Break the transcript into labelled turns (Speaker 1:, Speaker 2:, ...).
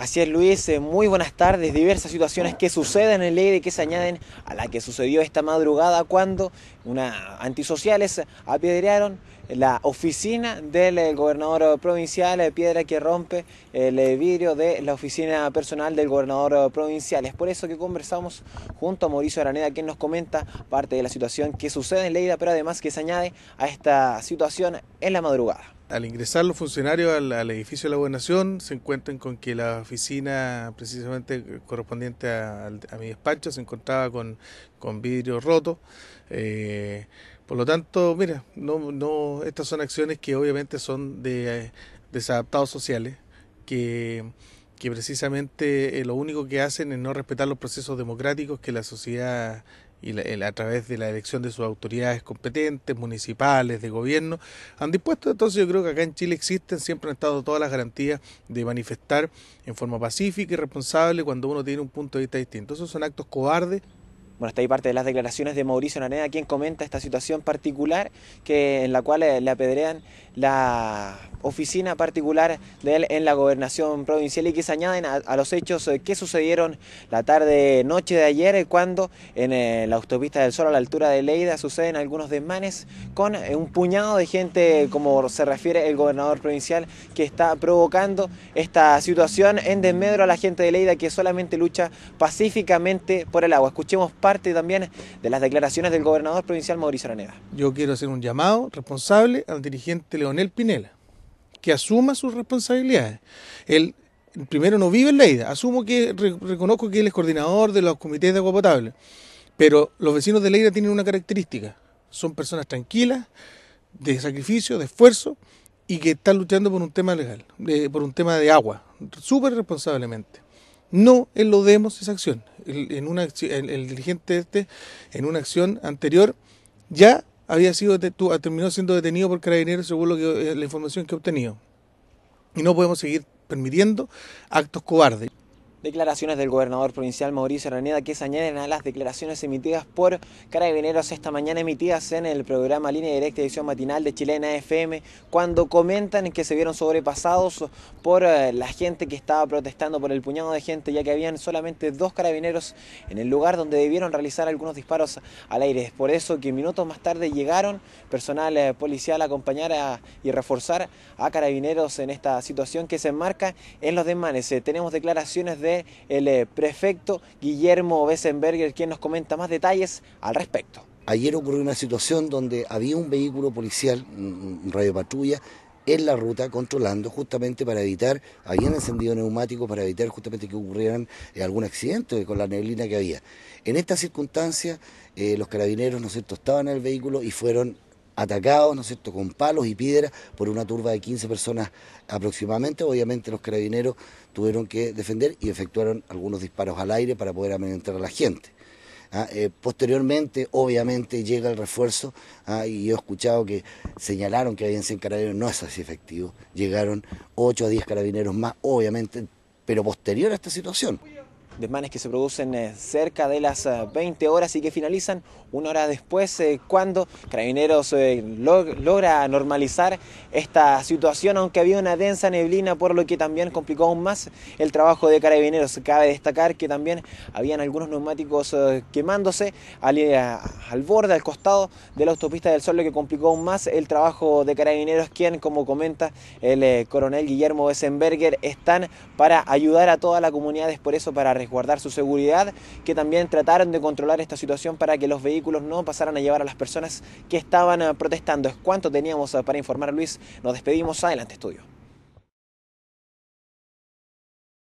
Speaker 1: Así es, Luis, eh, muy buenas tardes. Diversas situaciones que suceden en y que se añaden a la que sucedió esta madrugada cuando una, antisociales apedrearon la oficina del eh, gobernador provincial, eh, piedra que rompe el vidrio de la oficina personal del gobernador provincial. Es por eso que conversamos junto a Mauricio Araneda, quien nos comenta parte de la situación que sucede en Leida, pero además que se añade a
Speaker 2: esta situación en la madrugada al ingresar los funcionarios al, edificio de la gobernación, se encuentran con que la oficina, precisamente eh, correspondiente a, mi despacho, se encontraba con, con vidrio roto. Eh, por lo tanto, mira, no, estas son acciones que obviamente son de eh, desadaptados sociales, que, que precisamente lo único que hacen es no respetar los procesos democráticos que la sociedad y a través de la elección de sus autoridades competentes, municipales, de gobierno, han dispuesto. Entonces yo creo que acá en Chile existen, siempre han estado todas las garantías de manifestar en forma pacífica y responsable cuando uno tiene un punto de vista distinto. Esos son actos cobardes bueno, está ahí parte de las declaraciones de Mauricio Naneda, quien comenta esta situación particular que,
Speaker 1: en la cual eh, le apedrean la oficina particular de él en la gobernación provincial y que se añaden a, los hechos eh, que sucedieron la tarde, noche de ayer, eh, cuando en la autopista del Sol a la altura de Leida suceden algunos desmanes con un puñado de gente, como se refiere el gobernador provincial, que está provocando esta situación en desmedro a la gente de Leida que solamente lucha pacíficamente por el agua. Escuchemos parte también de las declaraciones del gobernador provincial Mauricio Araneda.
Speaker 2: Yo quiero hacer un llamado responsable al dirigente Leonel Pinela, que asuma sus responsabilidades. Él primero no vive en Leida, asumo que reconozco que él es coordinador de los comités de agua potable, pero los vecinos de Leida tienen una característica, son personas tranquilas, de sacrificio, de esfuerzo y que están luchando por un tema legal, por un tema de agua, súper responsablemente. No lo demos esa acción el, en una, dirigente este, en una acción anterior, ya había sido terminó siendo detenido por carabineros según lo que, eh, la información que he obtenido. Y no podemos seguir permitiendo actos cobardes.
Speaker 1: Declaraciones del gobernador provincial Mauricio
Speaker 2: Raneda que se añaden a las
Speaker 1: declaraciones emitidas por Carabineros esta mañana emitidas en el programa Línea Directa Edición Matinal de Chilena FM cuando comentan que se vieron sobrepasados por eh, la gente que estaba protestando por el puñado de gente ya que habían solamente dos carabineros en el lugar donde debieron realizar algunos disparos al aire. Es por eso que minutos más tarde llegaron personal eh, policial a acompañar y reforzar a carabineros en esta situación que se enmarca en los desmanes. Eh, tenemos declaraciones de el eh, prefecto Guillermo Bessenberger, quien nos comenta más detalles al respecto.
Speaker 3: Ayer ocurrió una situación donde había un vehículo policial, un radio patrulla, en la ruta controlando justamente para evitar, habían encendido neumáticos para evitar justamente que ocurrieran eh, algún accidente con la neblina que había. En esta circunstancia, eh, los carabineros, ¿no es cierto?, estaban en el vehículo y fueron atacados, ¿no es cierto?, con palos y piedras por una turba de 15 personas aproximadamente. Obviamente los carabineros tuvieron que defender y efectuaron algunos disparos al aire para poder amenazar a la gente. Ah, eh, posteriormente, obviamente, llega el refuerzo ah, y yo he escuchado que señalaron que habían 100 carabineros, no es así efectivo. Llegaron 8 a 10 carabineros más, obviamente, pero posterior a esta situación desmanes que se producen eh, cerca de las
Speaker 1: 20 eh, horas y que finalizan una hora después eh, cuando Carabineros logra normalizar esta situación, aunque había una densa neblina, por lo que también complicó aún más el trabajo de Carabineros. Cabe destacar que también habían algunos neumáticos quemándose al, borde, al costado de la autopista del Sol, lo que complicó aún más el trabajo de Carabineros, quien, como comenta el coronel Guillermo Bessenberger, están para ayudar a toda la comunidad, por eso para guardar su seguridad, que también trataron de controlar esta situación para que los vehículos no pasaran a llevar a las personas que estaban eh, protestando. Es cuanto
Speaker 3: teníamos eh, para informar, Luis. Nos despedimos. Adelante, estudio.